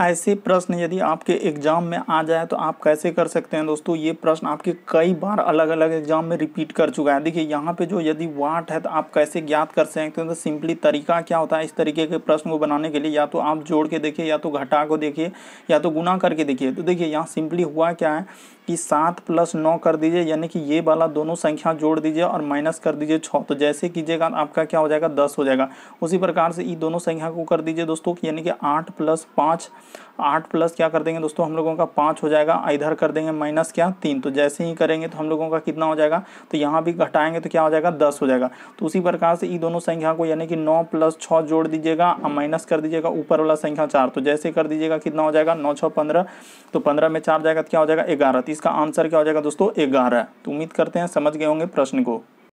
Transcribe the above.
ऐसे प्रश्न यदि आपके एग्ज़ाम में आ जाए तो आप कैसे कर सकते हैं दोस्तों ये प्रश्न आपके कई बार अलग अलग एग्ज़ाम में रिपीट कर चुका है देखिए यहाँ पे जो यदि वाट है तो आप कैसे ज्ञात कर सकते हैं तो सिंपली तरीका क्या होता है इस तरीके के प्रश्न को बनाने के लिए या तो आप जोड़ के देखिए या तो घटा को देखिए या तो गुना करके देखिए तो देखिए यहाँ सिंपली हुआ क्या है कि सात प्लस नौ कर दीजिए यानी कि ये वाला दोनों संख्या जोड़ दीजिए और माइनस कर दीजिए छः तो जैसे कीजिएगा आपका क्या हो जाएगा दस हो जाएगा उसी प्रकार से ये दोनों संख्या को कर दीजिए दोस्तों यानी कि आठ प्लस पाँच आठ प्लस क्या कर देंगे दोस्तों हम लोगों का पाँच हो जाएगा इधर कर देंगे माइनस क्या तीन तो जैसे ही करेंगे तो हम लोगों का कितना हो जाएगा तो यहाँ भी घटाएंगे तो क्या हो जाएगा दस हो जाएगा तो उसी प्रकार से ये दोनों संख्या को यानी कि नौ प्लस छः जोड़ दीजिएगा और माइनस कर दीजिएगा ऊपर वाला संख्या चार तो जैसे कर दीजिएगा कितना हो जाएगा नौ छः पंद्रह तो पंद्रह में चार जाएगा तो क्या हो जाएगा ग्यारह इसका आंसर क्या हो जाएगा दोस्तों ग्यारह तो उम्मीद करते हैं समझ गए होंगे प्रश्न को